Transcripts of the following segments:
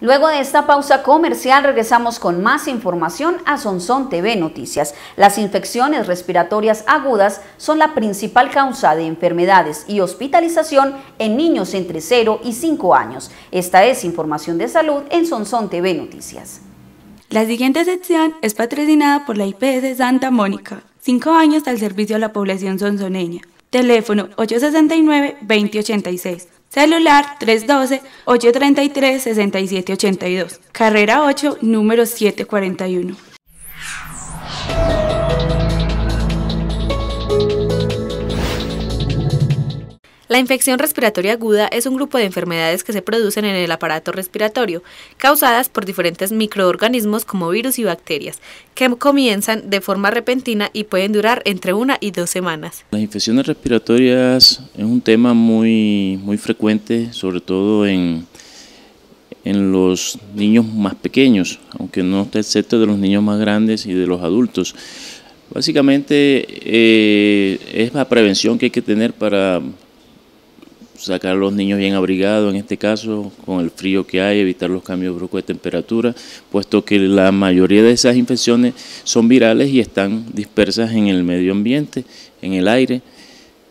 Luego de esta pausa comercial regresamos con más información a Sonson TV Noticias. Las infecciones respiratorias agudas son la principal causa de enfermedades y hospitalización en niños entre 0 y 5 años. Esta es información de salud en Sonson TV Noticias. La siguiente sección es patrocinada por la IPS Santa Mónica, 5 años al servicio a la población sonzoneña. Teléfono 869-2086. Celular 312-833-6782. Carrera 8, número 741. La infección respiratoria aguda es un grupo de enfermedades que se producen en el aparato respiratorio, causadas por diferentes microorganismos como virus y bacterias, que comienzan de forma repentina y pueden durar entre una y dos semanas. Las infecciones respiratorias es un tema muy, muy frecuente, sobre todo en, en los niños más pequeños, aunque no está excepto de los niños más grandes y de los adultos. Básicamente eh, es la prevención que hay que tener para sacar a los niños bien abrigados en este caso, con el frío que hay, evitar los cambios bruscos de temperatura, puesto que la mayoría de esas infecciones son virales y están dispersas en el medio ambiente, en el aire.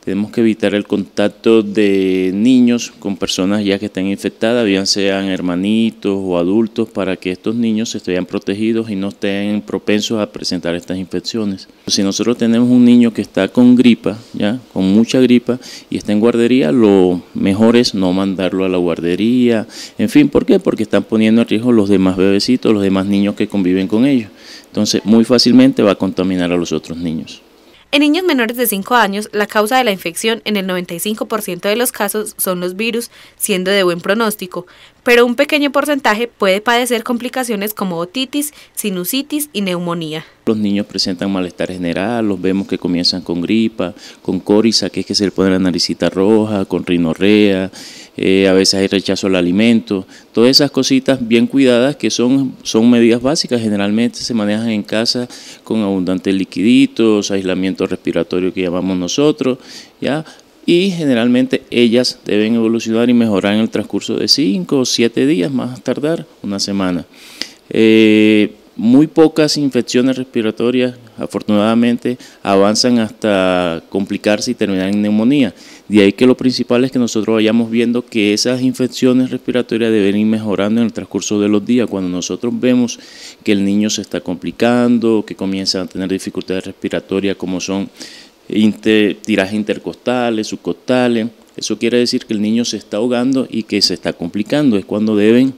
Tenemos que evitar el contacto de niños con personas ya que estén infectadas, bien sean hermanitos o adultos, para que estos niños estén protegidos y no estén propensos a presentar estas infecciones. Si nosotros tenemos un niño que está con gripa, ya, con mucha gripa y está en guardería, lo mejor es no mandarlo a la guardería. En fin, ¿por qué? Porque están poniendo en riesgo los demás bebecitos, los demás niños que conviven con ellos. Entonces, muy fácilmente va a contaminar a los otros niños. En niños menores de 5 años, la causa de la infección en el 95% de los casos son los virus, siendo de buen pronóstico, pero un pequeño porcentaje puede padecer complicaciones como otitis, sinusitis y neumonía. Los niños presentan malestar general, los vemos que comienzan con gripa, con coriza, que es que se le pone la naricita roja, con rinorrea, eh, a veces hay rechazo al alimento, todas esas cositas bien cuidadas que son, son medidas básicas, generalmente se manejan en casa con abundantes liquiditos, aislamiento respiratorio que llamamos nosotros, ¿ya? y generalmente ellas deben evolucionar y mejorar en el transcurso de 5 o 7 días, más tardar una semana. Eh, muy pocas infecciones respiratorias afortunadamente avanzan hasta complicarse y terminar en neumonía. De ahí que lo principal es que nosotros vayamos viendo que esas infecciones respiratorias deben ir mejorando en el transcurso de los días. Cuando nosotros vemos que el niño se está complicando, que comienza a tener dificultades respiratorias como son tirajes intercostales, subcostales, eso quiere decir que el niño se está ahogando y que se está complicando. Es cuando deben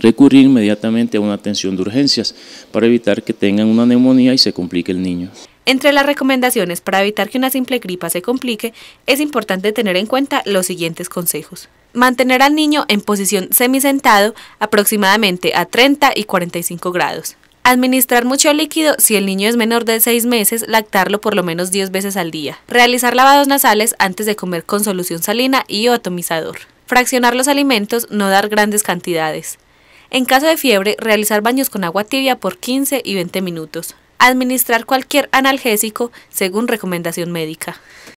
recurrir inmediatamente a una atención de urgencias para evitar que tengan una neumonía y se complique el niño. Entre las recomendaciones para evitar que una simple gripa se complique, es importante tener en cuenta los siguientes consejos. Mantener al niño en posición semisentado aproximadamente a 30 y 45 grados. Administrar mucho líquido si el niño es menor de 6 meses, lactarlo por lo menos 10 veces al día. Realizar lavados nasales antes de comer con solución salina y o atomizador. Fraccionar los alimentos, no dar grandes cantidades. En caso de fiebre, realizar baños con agua tibia por 15 y 20 minutos. Administrar cualquier analgésico según recomendación médica.